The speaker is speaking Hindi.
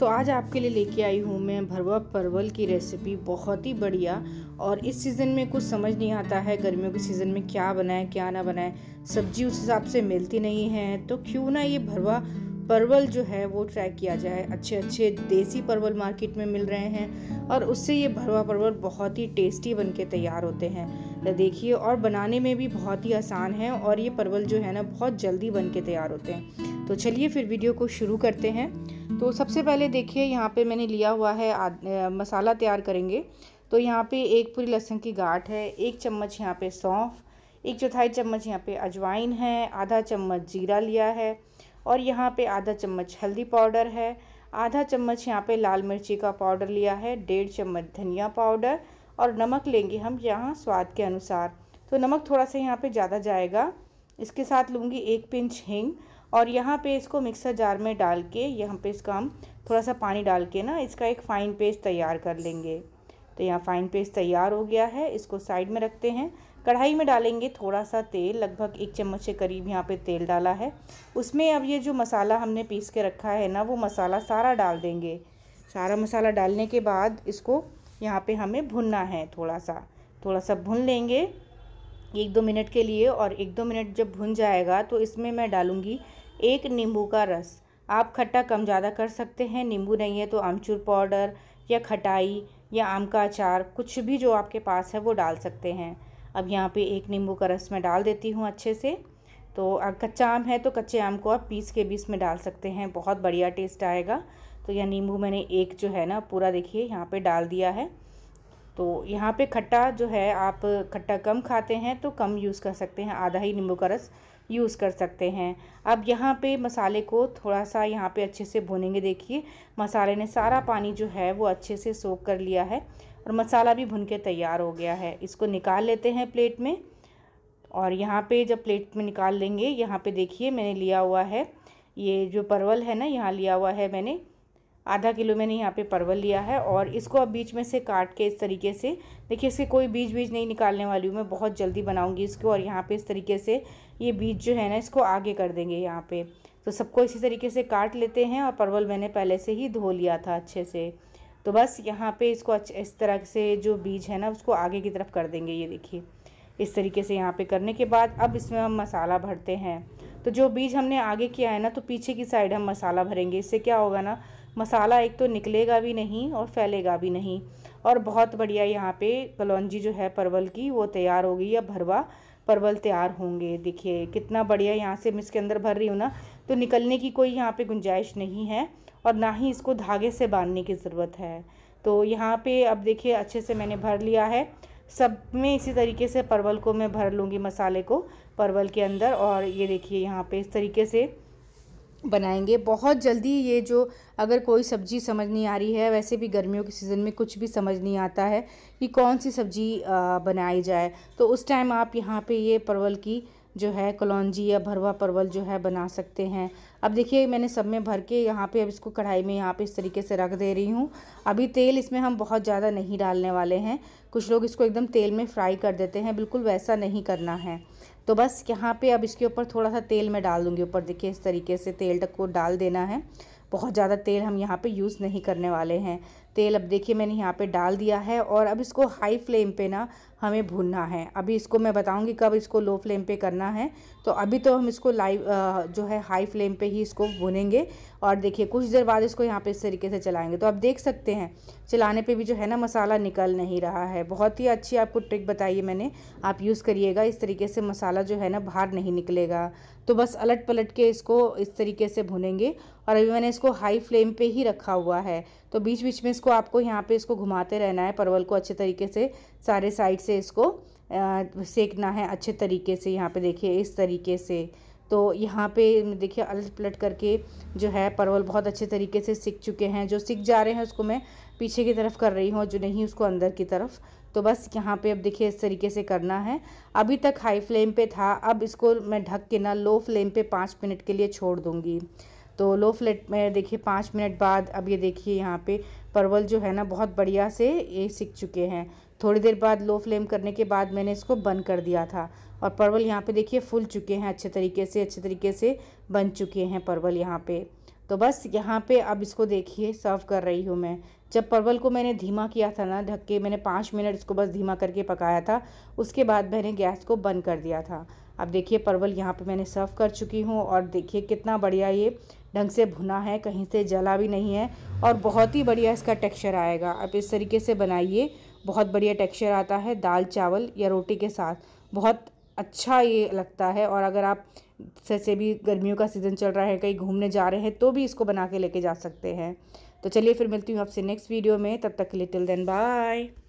तो आज आपके लिए लेके आई हूँ मैं भरवा परवल की रेसिपी बहुत ही बढ़िया और इस सीज़न में कुछ समझ नहीं आता है गर्मियों के सीज़न में क्या बनाए क्या ना बनाए सब्जी उस हिसाब से मिलती नहीं है तो क्यों ना ये भरवा परवल जो है वो ट्राई किया जाए अच्छे अच्छे देसी परवल मार्केट में मिल रहे हैं और उससे ये भरवा परवल बहुत ही टेस्टी बन के तैयार होते हैं तो देखिए और बनाने में भी बहुत ही आसान है और ये परवल जो है ना बहुत जल्दी बन के तैयार होते हैं तो चलिए फिर वीडियो को शुरू करते हैं तो सबसे पहले देखिए यहाँ पे मैंने लिया हुआ है आद, आ, मसाला तैयार करेंगे तो यहाँ पे एक पूरी लहसुन की गाठ है एक चम्मच यहाँ पे सौंफ एक चौथाई चम्मच यहाँ पे अजवाइन है आधा चम्मच जीरा लिया है और यहाँ पे आधा चम्मच हल्दी पाउडर है आधा चम्मच यहाँ पे लाल मिर्ची का पाउडर लिया है डेढ़ चम्मच धनिया पाउडर और नमक लेंगे हम यहाँ स्वाद के अनुसार तो नमक थोड़ा सा यहाँ पे ज़्यादा जाएगा इसके साथ लूँगी एक पिंच हिंग और यहाँ पे इसको मिक्सर जार में डाल के यहाँ पे इसका हम थोड़ा सा पानी डाल के ना इसका एक फ़ाइन पेस्ट तैयार कर लेंगे तो यहाँ फ़ाइन पेस्ट तैयार हो गया है इसको साइड में रखते हैं कढ़ाई में डालेंगे थोड़ा सा तेल लगभग एक चम्मच के करीब यहाँ पे तेल डाला है उसमें अब ये जो मसाला हमने पीस के रखा है ना वो मसाला सारा डाल देंगे सारा मसाला डालने के बाद इसको यहाँ पे हमें भुनना है थोड़ा सा थोड़ा सा भुन लेंगे एक दो मिनट के लिए और एक दो मिनट जब भुन जाएगा तो इसमें मैं डालूँगी एक नींबू का रस आप खट्टा कम ज़्यादा कर सकते हैं नींबू नहीं है तो आमचूर पाउडर या खटाई या आम का अचार कुछ भी जो आपके पास है वो डाल सकते हैं अब यहाँ पे एक नींबू का रस मैं डाल देती हूँ अच्छे से तो कच्चा आम है तो कच्चे आम को आप पीस के बीच में डाल सकते हैं बहुत बढ़िया टेस्ट आएगा तो यह नींबू मैंने एक जो है ना पूरा देखिए यहाँ पे डाल दिया है तो यहाँ पे खट्टा जो है आप खट्टा कम खाते हैं तो कम यूज़ कर सकते हैं आधा ही नींबू का रस यूज़ कर सकते हैं अब यहाँ पे मसाले को थोड़ा सा यहाँ पे अच्छे से भुनेंगे देखिए मसाले ने सारा पानी जो है वो अच्छे से सोख कर लिया है और मसाला भी भुन के तैयार हो गया है इसको निकाल लेते हैं प्लेट में और यहाँ पे जब प्लेट में निकाल लेंगे यहाँ पे देखिए मैंने लिया हुआ है ये जो परवल है ना यहाँ लिया हुआ है मैंने आधा किलो मैंने यहाँ पे परवल लिया है और इसको अब बीच में से काट के इस तरीके से देखिए इसके कोई बीज बीज नहीं निकालने वाली हूँ मैं बहुत जल्दी बनाऊँगी इसको और यहाँ पर इस तरीके से ये बीज जो है ना इसको आगे कर देंगे यहाँ पर तो सबको इसी तरीके से काट लेते हैं और परवल मैंने पहले से ही धो लिया था अच्छे से तो बस यहाँ पे इसको अच्छा इस तरह से जो बीज है ना उसको आगे की तरफ कर देंगे ये देखिए इस तरीके से यहाँ पे करने के बाद अब इसमें हम मसाला भरते हैं तो जो बीज हमने आगे किया है ना तो पीछे की साइड हम मसाला भरेंगे इससे क्या होगा ना मसाला एक तो निकलेगा भी नहीं और फैलेगा भी नहीं और बहुत बढ़िया यहाँ पे कलौजी जो है परवल की वो तैयार हो गई है भरवा परवल तैयार होंगे देखिए कितना बढ़िया यहाँ से मैं इसके अंदर भर रही हूँ ना तो निकलने की कोई यहाँ पे गुंजाइश नहीं है और ना ही इसको धागे से बांधने की ज़रूरत है तो यहाँ पे अब देखिए अच्छे से मैंने भर लिया है सब में इसी तरीके से परवल को मैं भर लूँगी मसाले को परवल के अंदर और ये देखिए यहाँ पर इस तरीके से बनाएंगे बहुत जल्दी ये जो अगर कोई सब्ज़ी समझ नहीं आ रही है वैसे भी गर्मियों के सीज़न में कुछ भी समझ नहीं आता है कि कौन सी सब्ज़ी बनाई जाए तो उस टाइम आप यहाँ पे ये परवल की जो है कलौजी या भरवा परवल जो है बना सकते हैं अब देखिए मैंने सब में भर के यहाँ पे अब इसको कढ़ाई में यहाँ पे इस तरीके से रख दे रही हूँ अभी तेल इसमें हम बहुत ज़्यादा नहीं डालने वाले हैं कुछ लोग इसको एकदम तेल में फ्राई कर देते हैं बिल्कुल वैसा नहीं करना है तो बस यहाँ पे अब इसके ऊपर थोड़ा सा तेल मैं डाल दूँगी ऊपर देखिए इस तरीके से तेल को डाल देना है बहुत ज़्यादा तेल हम यहाँ पे यूज़ नहीं करने वाले हैं तेल अब देखिए मैंने यहाँ पे डाल दिया है और अब इसको हाई फ्लेम पे ना हमें भूनना है अभी इसको मैं बताऊँगी कब इसको लो फ्लेम पे करना है तो अभी तो हम इसको लाइव जो है हाई फ्लेम पे ही इसको भूनेंगे और देखिए कुछ देर बाद इसको यहाँ पे इस तरीके से चलाएंगे तो आप देख सकते हैं चलाने पे भी जो है ना मसाला निकल नहीं रहा है बहुत ही अच्छी आपको ट्रिक बताइए मैंने आप यूज़ करिएगा इस तरीके से मसाला जो है ना बाहर नहीं निकलेगा तो बस अलट पलट के इसको इस तरीके से भुनेंगे और अभी मैंने इसको हाई फ्लेम पे ही रखा हुआ है तो बीच बीच में इसको आपको यहाँ पे इसको घुमाते रहना है परवल को अच्छे तरीके से सारे साइड से इसको सेकना है अच्छे तरीके से यहाँ पे देखिए इस तरीके से तो यहाँ पे देखिए अलट पलट करके जो है परवल बहुत अच्छे तरीके से सीख चुके हैं जो सीख जा रहे हैं उसको मैं पीछे की तरफ कर रही हूँ जो नहीं उसको अंदर की तरफ तो बस यहाँ पे अब देखिए इस तरीके से करना है अभी तक हाई फ्लेम पे था अब इसको मैं ढक के ना लो फ्लेम पे पाँच मिनट के लिए छोड़ दूँगी तो लो फ्लेट में देखिए पाँच मिनट बाद अब ये देखिए यहाँ पे परवल जो है ना बहुत बढ़िया से ये सीख चुके हैं थोड़ी देर बाद लो फ्लेम करने के बाद मैंने इसको बंद कर दिया था और परवल यहाँ पे देखिए फूल चुके हैं अच्छे तरीके से अच्छे तरीके से बन चुके हैं परवल यहाँ पे तो बस यहाँ पे अब इसको देखिए सर्व कर रही हूँ मैं जब परवल को मैंने धीमा किया था ना ढक के मैंने पाँच मिनट इसको बस धीमा करके पकाया था उसके बाद मैंने गैस को बंद कर दिया था अब देखिए परवल यहाँ पे मैंने सर्व कर चुकी हूँ और देखिए कितना बढ़िया ये ढंग से भुना है कहीं से जला भी नहीं है और बहुत ही बढ़िया इसका टेक्सचर आएगा आप इस तरीके से बनाइए बहुत बढ़िया टेक्सचर आता है दाल चावल या रोटी के साथ बहुत अच्छा ये लगता है और अगर आप जैसे भी गर्मियों का सीज़न चल रहा है कहीं घूमने जा रहे हैं तो भी इसको बना के लेके जा सकते हैं तो चलिए फिर मिलती हूँ आपसे नेक्स्ट वीडियो में तब तक के लिए टिल देन बाय